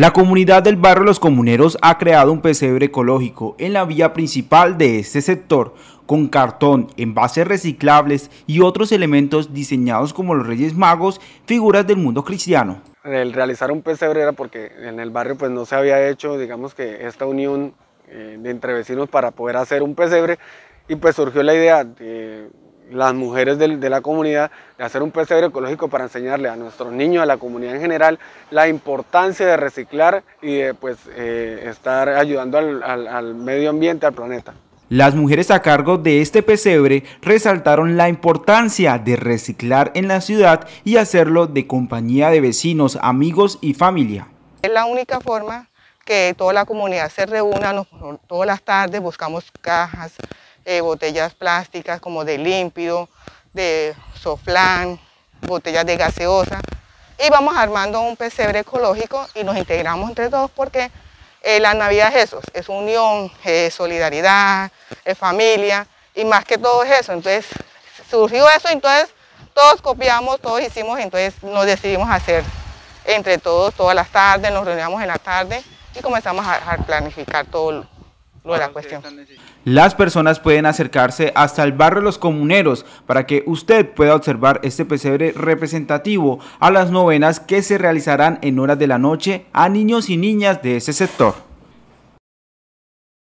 La comunidad del barrio Los Comuneros ha creado un pesebre ecológico en la vía principal de este sector, con cartón, envases reciclables y otros elementos diseñados como los Reyes Magos, figuras del mundo cristiano. El realizar un pesebre era porque en el barrio pues no se había hecho, digamos que esta unión eh, de entre vecinos para poder hacer un pesebre y pues surgió la idea de las mujeres de, la comunidad de hacer un pesebre ecológico para enseñarle a nuestros niños, a la comunidad en general, la importancia de reciclar y de pues, eh, estar ayudando al, al medio ambiente, al planeta. Las mujeres a cargo de este pesebre resaltaron la importancia de reciclar en la ciudad y hacerlo de compañía de vecinos, amigos y familia. Es la única forma que toda la comunidad se reúna, todas las tardes buscamos cajas, eh, botellas plásticas como de límpido, de soflán, botellas de gaseosa. Y vamos armando un pesebre ecológico y nos integramos entre todos porque eh, la Navidad es eso, es unión, es solidaridad, es familia y más que todo es eso. Entonces surgió eso, entonces todos copiamos, todos hicimos, entonces nos decidimos hacer entre todos, todas las tardes, nos reuníamos en la tarde y comenzamos a, a planificar todo las personas pueden acercarse hasta el barrio Los Comuneros para que usted pueda observar este pesebre representativo a las novenas que se realizarán en horas de la noche a niños y niñas de ese sector.